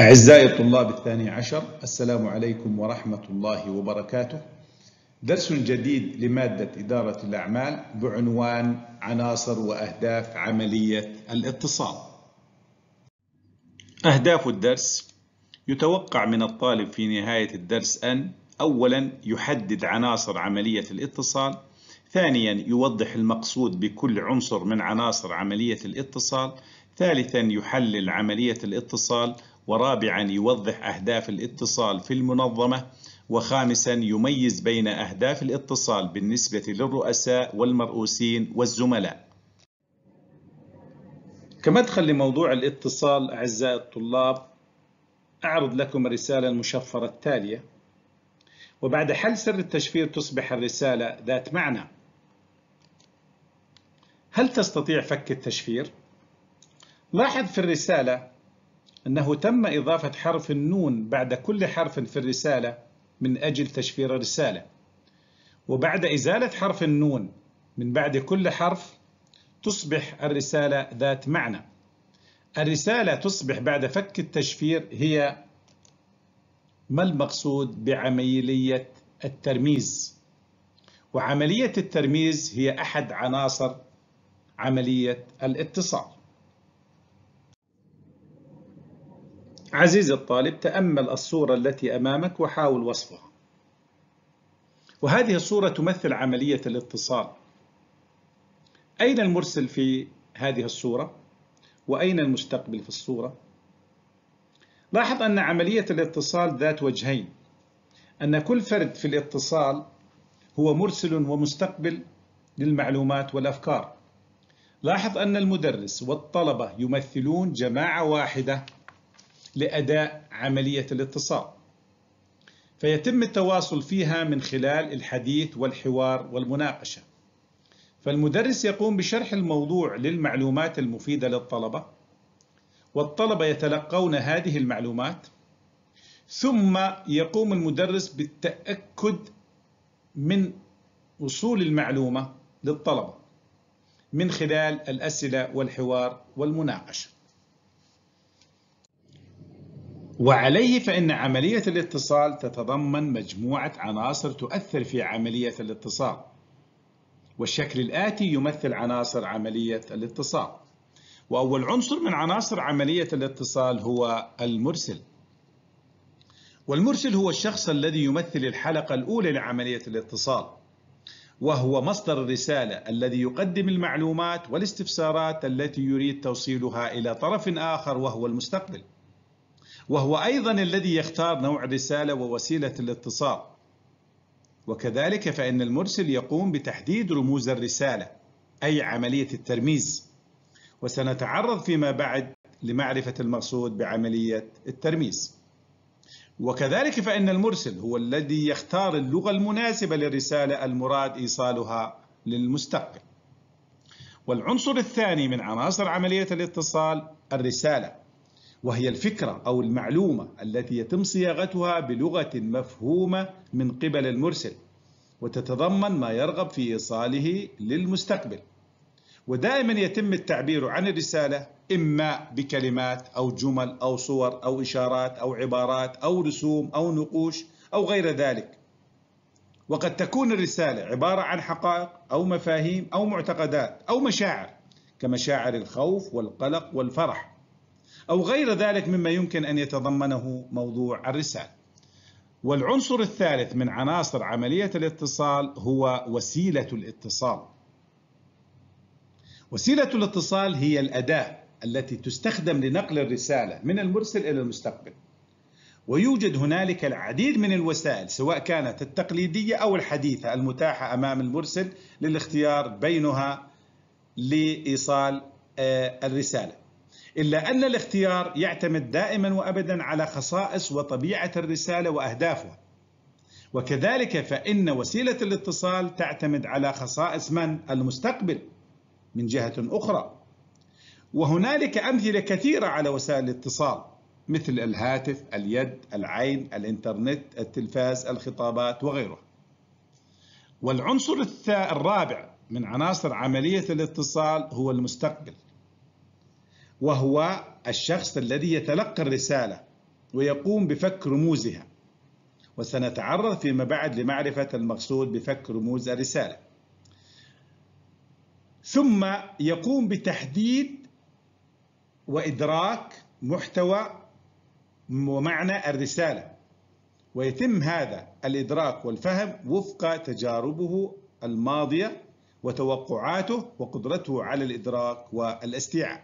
أعزائي الطلاب الثاني عشر السلام عليكم ورحمة الله وبركاته درس جديد لمادة إدارة الأعمال بعنوان عناصر وأهداف عملية الاتصال أهداف الدرس يتوقع من الطالب في نهاية الدرس أن أولا يحدد عناصر عملية الاتصال ثانيا يوضح المقصود بكل عنصر من عناصر عملية الاتصال ثالثا يحلل عملية الاتصال ورابعا يوضح أهداف الاتصال في المنظمة وخامسا يميز بين أهداف الاتصال بالنسبة للرؤساء والمرؤوسين والزملاء كمدخل لموضوع الاتصال أعزائي الطلاب أعرض لكم الرسالة المشفرة التالية وبعد حل سر التشفير تصبح الرسالة ذات معنى هل تستطيع فك التشفير؟ لاحظ في الرسالة أنه تم إضافة حرف النون بعد كل حرف في الرسالة من أجل تشفير الرسالة وبعد إزالة حرف النون من بعد كل حرف تصبح الرسالة ذات معنى الرسالة تصبح بعد فك التشفير هي ما المقصود بعملية الترميز وعملية الترميز هي أحد عناصر عملية الاتصال عزيزي الطالب تأمل الصورة التي أمامك وحاول وصفها وهذه الصورة تمثل عملية الاتصال أين المرسل في هذه الصورة؟ وأين المستقبل في الصورة؟ لاحظ أن عملية الاتصال ذات وجهين أن كل فرد في الاتصال هو مرسل ومستقبل للمعلومات والأفكار لاحظ أن المدرس والطلبة يمثلون جماعة واحدة لأداء عملية الاتصال فيتم التواصل فيها من خلال الحديث والحوار والمناقشة فالمدرس يقوم بشرح الموضوع للمعلومات المفيدة للطلبة والطلبة يتلقون هذه المعلومات ثم يقوم المدرس بالتأكد من وصول المعلومة للطلبة من خلال الأسئلة والحوار والمناقشة وعليه فإن عملية الاتصال تتضمن مجموعة عناصر تؤثر في عملية الاتصال والشكل الآتي يمثل عناصر عملية الاتصال وأول عنصر من عناصر عملية الاتصال هو المرسل والمرسل هو الشخص الذي يمثل الحلقة الأولى لعملية الاتصال وهو مصدر الرسالة الذي يقدم المعلومات والاستفسارات التي يريد توصيلها إلى طرف آخر وهو المستقبل وهو أيضا الذي يختار نوع الرسالة ووسيلة الاتصال وكذلك فإن المرسل يقوم بتحديد رموز الرسالة أي عملية الترميز وسنتعرض فيما بعد لمعرفة المقصود بعملية الترميز وكذلك فإن المرسل هو الذي يختار اللغة المناسبة للرسالة المراد إيصالها للمستقبل والعنصر الثاني من عناصر عملية الاتصال الرسالة وهي الفكرة أو المعلومة التي يتم صياغتها بلغة مفهومة من قبل المرسل وتتضمن ما يرغب في إيصاله للمستقبل ودائما يتم التعبير عن الرسالة إما بكلمات أو جمل أو صور أو إشارات أو عبارات أو رسوم أو نقوش أو غير ذلك وقد تكون الرسالة عبارة عن حقائق أو مفاهيم أو معتقدات أو مشاعر كمشاعر الخوف والقلق والفرح أو غير ذلك مما يمكن أن يتضمنه موضوع الرسالة والعنصر الثالث من عناصر عملية الاتصال هو وسيلة الاتصال وسيلة الاتصال هي الأداة التي تستخدم لنقل الرسالة من المرسل إلى المستقبل ويوجد هنالك العديد من الوسائل سواء كانت التقليدية أو الحديثة المتاحة أمام المرسل للاختيار بينها لإيصال آه، الرسالة إلا أن الاختيار يعتمد دائما وأبدا على خصائص وطبيعة الرسالة وأهدافها وكذلك فإن وسيلة الاتصال تعتمد على خصائص من المستقبل من جهة أخرى وهنالك أمثلة كثيرة على وسائل الاتصال مثل الهاتف، اليد، العين، الإنترنت، التلفاز، الخطابات وغيرها والعنصر الرابع من عناصر عملية الاتصال هو المستقبل وهو الشخص الذي يتلقى الرسالة ويقوم بفك رموزها وسنتعرض فيما بعد لمعرفة المقصود بفك رموز الرسالة ثم يقوم بتحديد وإدراك محتوى ومعنى الرسالة ويتم هذا الإدراك والفهم وفق تجاربه الماضية وتوقعاته وقدرته على الإدراك والاستيعاب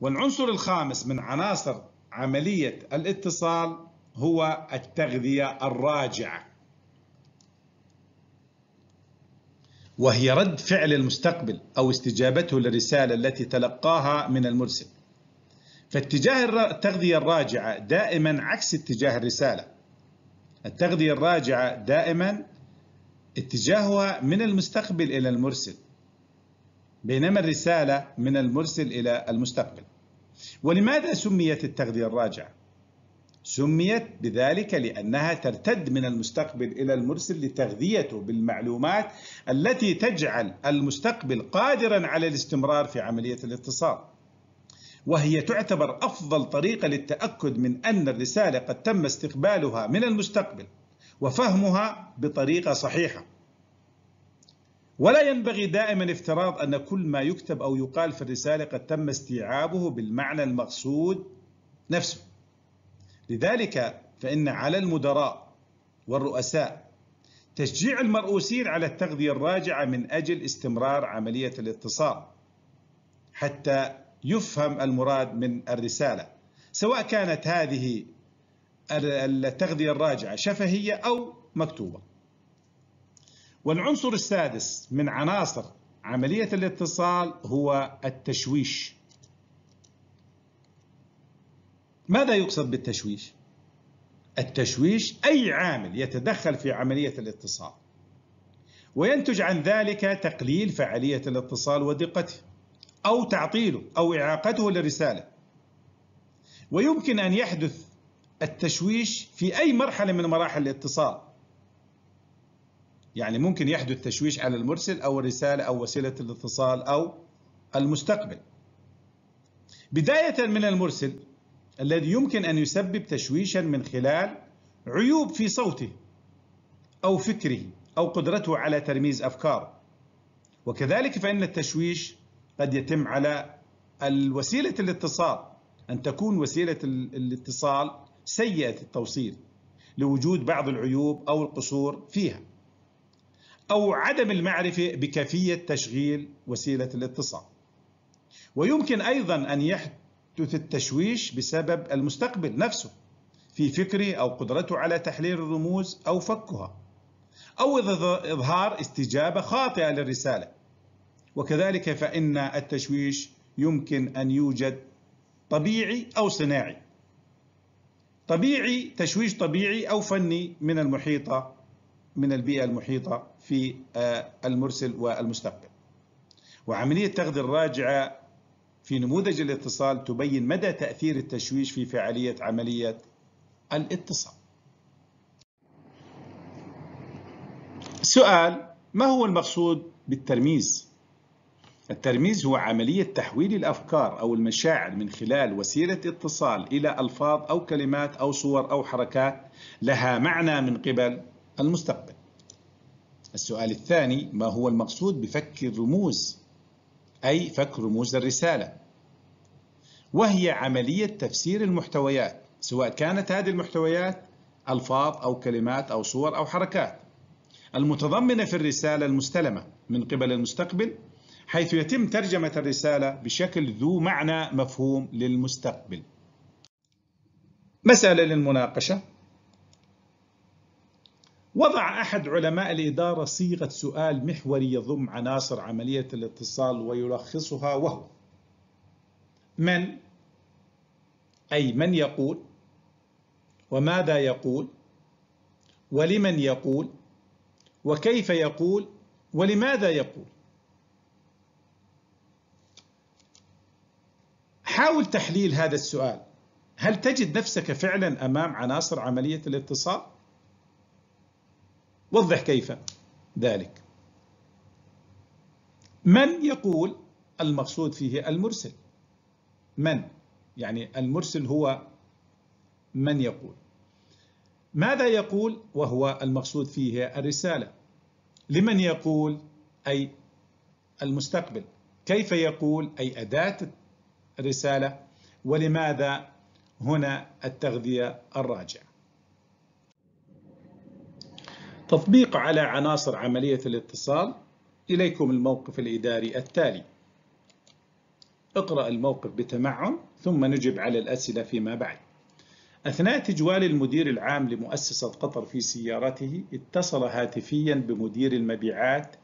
والعنصر الخامس من عناصر عملية الاتصال هو التغذية الراجعة وهي رد فعل المستقبل أو استجابته للرسالة التي تلقاها من المرسل فاتجاه التغذية الراجعة دائما عكس اتجاه الرسالة التغذية الراجعة دائما اتجاهها من المستقبل إلى المرسل بينما الرسالة من المرسل إلى المستقبل ولماذا سميت التغذية الراجعة؟ سميت بذلك لأنها ترتد من المستقبل إلى المرسل لتغذيته بالمعلومات التي تجعل المستقبل قادرا على الاستمرار في عملية الاتصال وهي تعتبر أفضل طريقة للتأكد من أن الرسالة قد تم استقبالها من المستقبل وفهمها بطريقة صحيحة ولا ينبغي دائما افتراض أن كل ما يكتب أو يقال في الرسالة قد تم استيعابه بالمعنى المقصود نفسه لذلك فإن على المدراء والرؤساء تشجيع المرؤوسين على التغذية الراجعة من أجل استمرار عملية الاتصال حتى يفهم المراد من الرسالة سواء كانت هذه التغذية الراجعة شفهية أو مكتوبة والعنصر السادس من عناصر عملية الاتصال هو التشويش ماذا يقصد بالتشويش؟ التشويش أي عامل يتدخل في عملية الاتصال وينتج عن ذلك تقليل فعالية الاتصال ودقته أو تعطيله أو إعاقته للرسالة ويمكن أن يحدث التشويش في أي مرحلة من مراحل الاتصال يعني ممكن يحدث تشويش على المرسل أو الرسالة أو وسيلة الاتصال أو المستقبل بداية من المرسل الذي يمكن أن يسبب تشويشا من خلال عيوب في صوته أو فكره أو قدرته على ترميز أفكاره وكذلك فإن التشويش قد يتم على الوسيلة الاتصال أن تكون وسيلة الاتصال سيئة التوصيل لوجود بعض العيوب أو القصور فيها أو عدم المعرفة بكيفية تشغيل وسيلة الاتصال ويمكن أيضا أن يحدث التشويش بسبب المستقبل نفسه في فكره أو قدرته على تحليل الرموز أو فكها أو إظهار استجابة خاطئة للرسالة وكذلك فإن التشويش يمكن أن يوجد طبيعي أو صناعي طبيعي تشويش طبيعي أو فني من المحيطة من البيئة المحيطة في آه، المرسل والمستقبل وعملية تغذية الراجعة في نموذج الاتصال تبين مدى تأثير التشويش في فعالية عملية الاتصال سؤال ما هو المقصود بالترميز؟ الترميز هو عملية تحويل الأفكار أو المشاعر من خلال وسيلة اتصال إلى ألفاظ أو كلمات أو صور أو حركات لها معنى من قبل المستقبل السؤال الثاني ما هو المقصود بفك الرموز أي فك رموز الرسالة وهي عملية تفسير المحتويات سواء كانت هذه المحتويات ألفاظ أو كلمات أو صور أو حركات المتضمنة في الرسالة المستلمة من قبل المستقبل حيث يتم ترجمة الرسالة بشكل ذو معنى مفهوم للمستقبل مسألة للمناقشة وضع أحد علماء الإدارة صيغة سؤال محوري يضم عناصر عملية الاتصال ويلخصها وهو من أي من يقول وماذا يقول ولمن يقول وكيف يقول ولماذا يقول حاول تحليل هذا السؤال هل تجد نفسك فعلا أمام عناصر عملية الاتصال؟ وضح كيف ذلك من يقول المقصود فيه المرسل من يعني المرسل هو من يقول ماذا يقول وهو المقصود فيه الرسالة لمن يقول أي المستقبل كيف يقول أي أداة الرسالة ولماذا هنا التغذية الراجعة تطبيق على عناصر عملية الاتصال إليكم الموقف الإداري التالي اقرأ الموقف بتمعن ثم نجب على الأسئلة فيما بعد أثناء تجوال المدير العام لمؤسسة قطر في سيارته اتصل هاتفيا بمدير المبيعات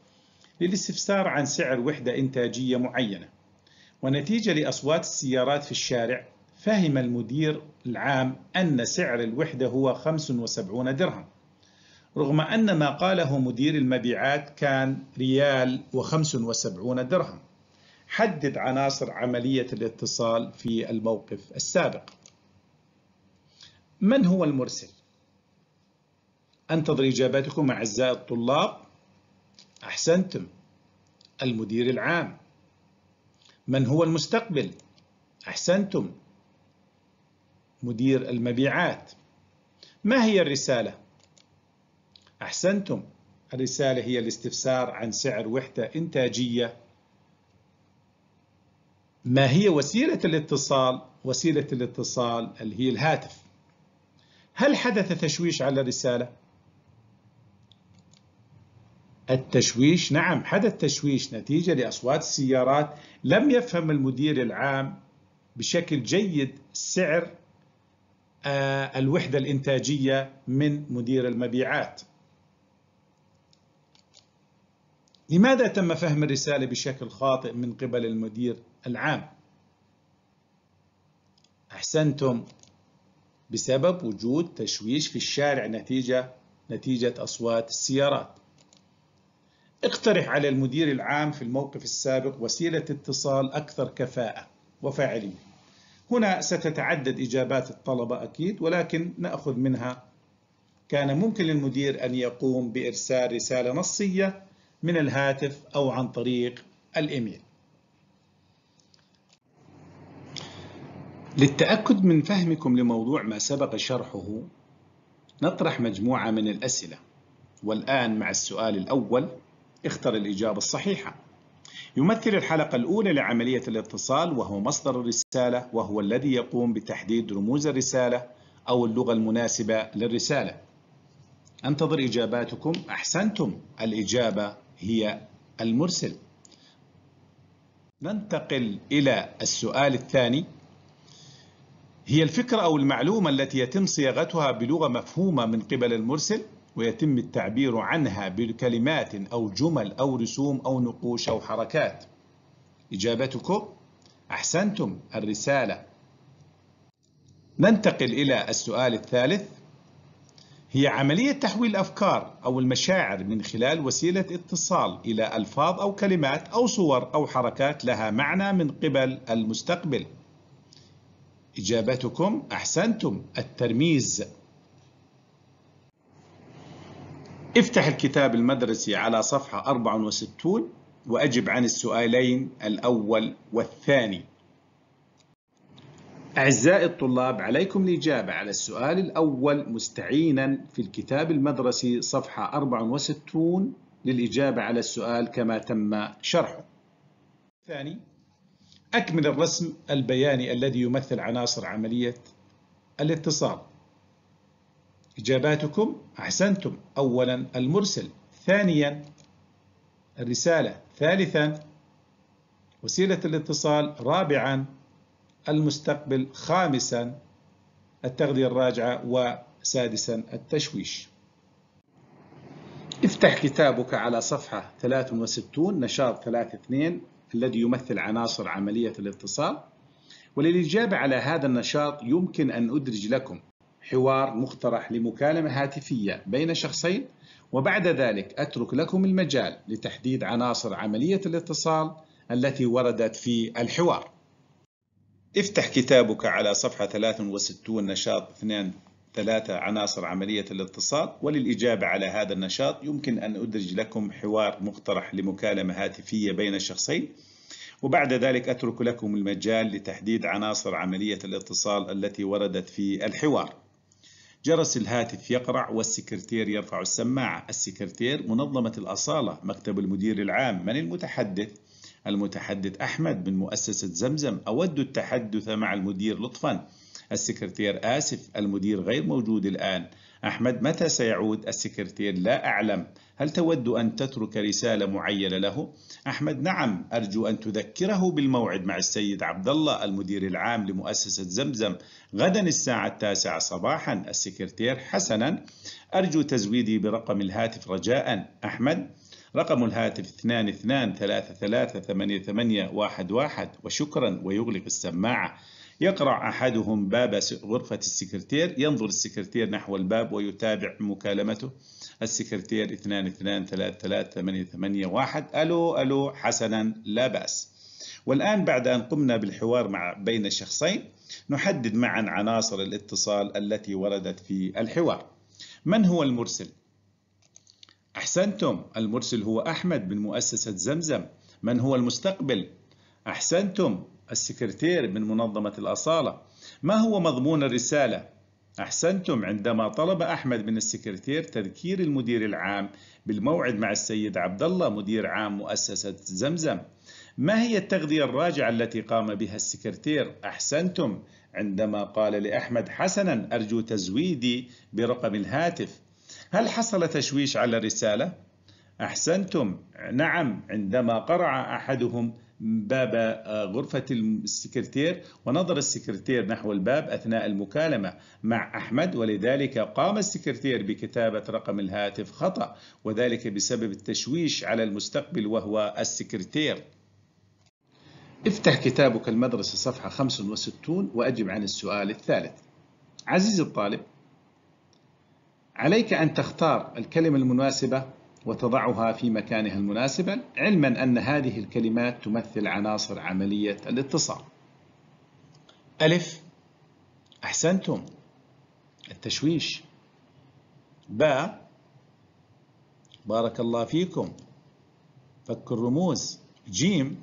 للاستفسار عن سعر وحدة إنتاجية معينة ونتيجة لأصوات السيارات في الشارع فهم المدير العام أن سعر الوحدة هو 75 درهم رغم أن ما قاله مدير المبيعات كان ريال و75 درهم حدد عناصر عملية الاتصال في الموقف السابق من هو المرسل؟ أنتظر إجاباتكم أعزائي الطلاب أحسنتم المدير العام من هو المستقبل؟ أحسنتم مدير المبيعات ما هي الرسالة؟ أحسنتم الرسالة هي الاستفسار عن سعر وحدة إنتاجية ما هي وسيلة الاتصال؟ وسيلة الاتصال اللي هي الهاتف هل حدث تشويش على الرسالة؟ التشويش نعم حدث تشويش نتيجة لأصوات السيارات لم يفهم المدير العام بشكل جيد سعر آه، الوحدة الإنتاجية من مدير المبيعات لماذا تم فهم الرسالة بشكل خاطئ من قبل المدير العام؟ أحسنتم بسبب وجود تشويش في الشارع نتيجة نتيجة أصوات السيارات اقترح على المدير العام في الموقف السابق وسيلة اتصال أكثر كفاءة وفاعلية هنا ستتعدد إجابات الطلبة أكيد ولكن نأخذ منها كان ممكن للمدير أن يقوم بإرسال رسالة نصية من الهاتف أو عن طريق الإيميل للتأكد من فهمكم لموضوع ما سبق شرحه نطرح مجموعة من الأسئلة والآن مع السؤال الأول اختر الإجابة الصحيحة يمثل الحلقة الأولى لعملية الاتصال وهو مصدر الرسالة وهو الذي يقوم بتحديد رموز الرسالة أو اللغة المناسبة للرسالة أنتظر إجاباتكم أحسنتم الإجابة هي المرسل ننتقل إلى السؤال الثاني هي الفكرة أو المعلومة التي يتم صياغتها بلغة مفهومة من قبل المرسل ويتم التعبير عنها بكلمات أو جمل أو رسوم أو نقوش أو حركات إجابتكم أحسنتم الرسالة ننتقل إلى السؤال الثالث هي عملية تحويل الأفكار أو المشاعر من خلال وسيلة اتصال إلى ألفاظ أو كلمات أو صور أو حركات لها معنى من قبل المستقبل. إجابتكم أحسنتم الترميز. افتح الكتاب المدرسي على صفحة 64 وأجب عن السؤالين الأول والثاني. أعزائي الطلاب عليكم الإجابة على السؤال الأول مستعينا في الكتاب المدرسي صفحة 64 للإجابة على السؤال كما تم شرحه ثاني أكمل الرسم البياني الذي يمثل عناصر عملية الاتصال إجاباتكم أحسنتم أولا المرسل ثانيا الرسالة ثالثا وسيلة الاتصال رابعا المستقبل خامسا التغذية الراجعة وسادسا التشويش افتح كتابك على صفحة 63 نشاط 32 الذي يمثل عناصر عملية الاتصال وللإجابة على هذا النشاط يمكن أن أدرج لكم حوار مقترح لمكالمة هاتفية بين شخصين وبعد ذلك أترك لكم المجال لتحديد عناصر عملية الاتصال التي وردت في الحوار افتح كتابك على صفحة 63 نشاط 2 3 عناصر عملية الاتصال وللإجابة على هذا النشاط يمكن أن أدرج لكم حوار مقترح لمكالمة هاتفية بين الشخصين وبعد ذلك أترك لكم المجال لتحديد عناصر عملية الاتصال التي وردت في الحوار جرس الهاتف يقرع والسكرتير يرفع السماعة السكرتير منظمة الأصالة مكتب المدير العام من المتحدث المتحدث أحمد من مؤسسة زمزم أود التحدث مع المدير لطفا السكرتير آسف المدير غير موجود الآن أحمد متى سيعود السكرتير لا أعلم هل تود أن تترك رسالة معينة له؟ أحمد نعم أرجو أن تذكره بالموعد مع السيد عبد الله المدير العام لمؤسسة زمزم غدا الساعة التاسعة صباحا السكرتير حسنا أرجو تزويدي برقم الهاتف رجاء أحمد رقم الهاتف 22338811 وشكرا ويغلق السماعة يقرع أحدهم باب غرفة السكرتير ينظر السكرتير نحو الباب ويتابع مكالمته السكرتير 22338881 ألو ألو حسنا لا بأس والآن بعد أن قمنا بالحوار مع بين الشخصين نحدد معا عناصر الاتصال التي وردت في الحوار من هو المرسل؟ أحسنتم المرسل هو أحمد من مؤسسة زمزم من هو المستقبل؟ أحسنتم السكرتير من منظمة الأصالة ما هو مضمون الرسالة؟ أحسنتم عندما طلب أحمد من السكرتير تذكير المدير العام بالموعد مع السيد عبد الله مدير عام مؤسسة زمزم ما هي التغذية الراجعة التي قام بها السكرتير؟ أحسنتم عندما قال لأحمد حسنا أرجو تزويدي برقم الهاتف هل حصل تشويش على الرسالة؟ أحسنتم نعم عندما قرع أحدهم باب آه، غرفة السكرتير ونظر السكرتير نحو الباب أثناء المكالمة مع أحمد ولذلك قام السكرتير بكتابة رقم الهاتف خطأ وذلك بسبب التشويش على المستقبل وهو السكرتير افتح كتابك المدرسة صفحة 65 وأجب عن السؤال الثالث عزيزي الطالب عليك أن تختار الكلمة المناسبة وتضعها في مكانها المناسب علما أن هذه الكلمات تمثل عناصر عملية الاتصال ألف أحسنتم التشويش باء بارك الله فيكم فك الرموز جيم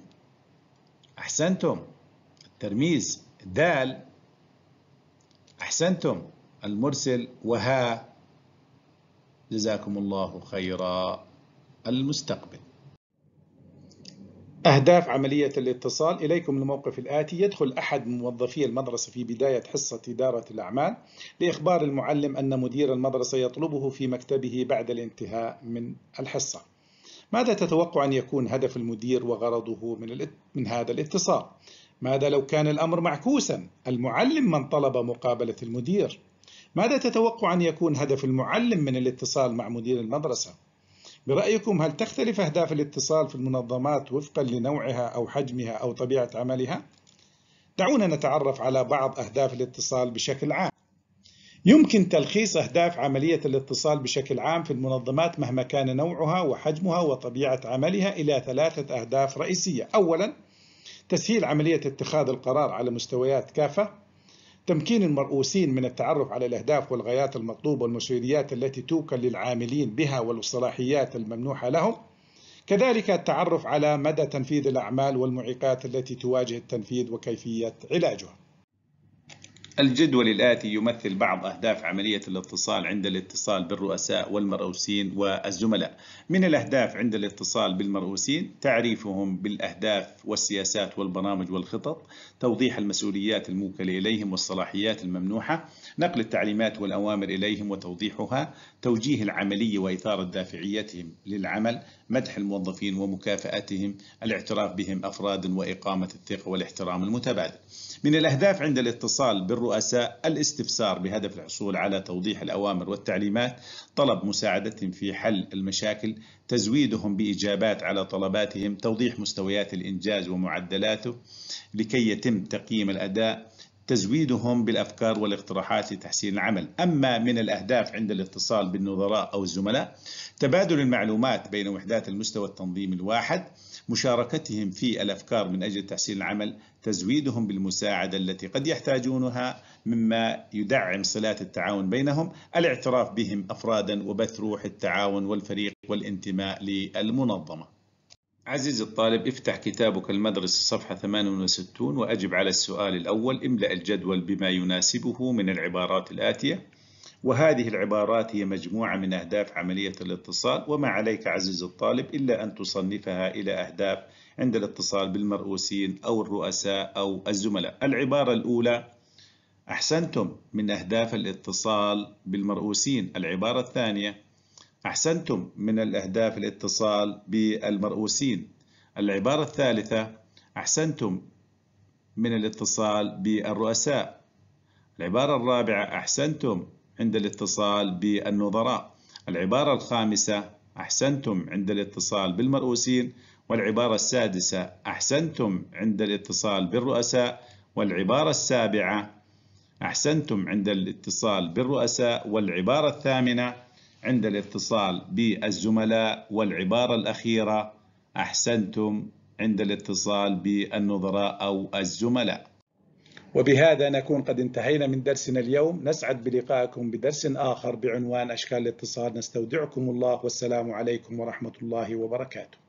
أحسنتم الترميز دال أحسنتم المرسل وها جزاكم الله خيرا المستقبل أهداف عملية الاتصال إليكم الموقف الآتي يدخل أحد موظفي المدرسة في بداية حصة إدارة الأعمال لإخبار المعلم أن مدير المدرسة يطلبه في مكتبه بعد الانتهاء من الحصة ماذا تتوقع أن يكون هدف المدير وغرضه من, من هذا الاتصال؟ ماذا لو كان الأمر معكوسا؟ المعلم من طلب مقابلة المدير ماذا تتوقع أن يكون هدف المعلم من الاتصال مع مدير المدرسة؟ برأيكم هل تختلف أهداف الاتصال في المنظمات وفقا لنوعها أو حجمها أو طبيعة عملها؟ دعونا نتعرف على بعض أهداف الاتصال بشكل عام. يمكن تلخيص أهداف عملية الاتصال بشكل عام في المنظمات مهما كان نوعها وحجمها وطبيعة عملها إلى ثلاثة أهداف رئيسية. أولاً تسهيل عملية اتخاذ القرار على مستويات كافة تمكين المرؤوسين من التعرف على الأهداف والغايات المطلوبة والمسؤوليات التي توكل للعاملين بها والصلاحيات الممنوحة لهم كذلك التعرف على مدى تنفيذ الأعمال والمعيقات التي تواجه التنفيذ وكيفية علاجها الجدول الآتي يمثل بعض أهداف عملية الاتصال عند الاتصال بالرؤساء والمرؤوسين والزملاء من الأهداف عند الاتصال بالمرؤوسين تعريفهم بالأهداف والسياسات والبرامج والخطط توضيح المسؤوليات الموكلة إليهم والصلاحيات الممنوحة نقل التعليمات والأوامر إليهم وتوضيحها توجيه العملية وإثارة دافعيتهم للعمل مدح الموظفين ومكافأتهم الاعتراف بهم أفرادا وإقامة الثقة والاحترام المتبادل من الأهداف عند الاتصال بالرؤساء الاستفسار بهدف الحصول على توضيح الأوامر والتعليمات طلب مساعدتهم في حل المشاكل تزويدهم بإجابات على طلباتهم توضيح مستويات الإنجاز ومعدلاته لكي يتم تقييم الأداء تزويدهم بالأفكار والاقتراحات لتحسين العمل أما من الأهداف عند الاتصال بالنظراء أو الزملاء تبادل المعلومات بين وحدات المستوى التنظيمي الواحد مشاركتهم في الأفكار من أجل تحسين العمل تزويدهم بالمساعدة التي قد يحتاجونها مما يدعم صلات التعاون بينهم الاعتراف بهم أفرادا وبث روح التعاون والفريق والانتماء للمنظمة عزيزي الطالب افتح كتابك المدرسي صفحة 68 وأجب على السؤال الأول املأ الجدول بما يناسبه من العبارات الآتية وهذه العبارات هي مجموعة من أهداف عملية الاتصال وما عليك عزيزي الطالب إلا أن تصنفها إلى أهداف عند الاتصال بالمرؤوسين أو الرؤساء أو الزملاء العبارة الأولى أحسنتم من أهداف الاتصال بالمرؤوسين العبارة الثانية أحسنتم من الأهداف الاتصال بالمرؤوسين العبارة الثالثة أحسنتم من الاتصال بالرؤساء العبارة الرابعة أحسنتم عند الاتصال بالنظراء العبارة الخامسة أحسنتم عند الاتصال بالمرؤوسين والعبارة السادسة أحسنتم عند الاتصال بالرؤساء والعبارة السابعة أحسنتم عند الاتصال بالرؤساء والعبارة الثامنة عند الاتصال بالزملاء والعبارة الأخيرة أحسنتم عند الاتصال بالنظراء أو الزملاء وبهذا نكون قد انتهينا من درسنا اليوم نسعد بلقائكم بدرس آخر بعنوان أشكال الاتصال نستودعكم الله والسلام عليكم ورحمة الله وبركاته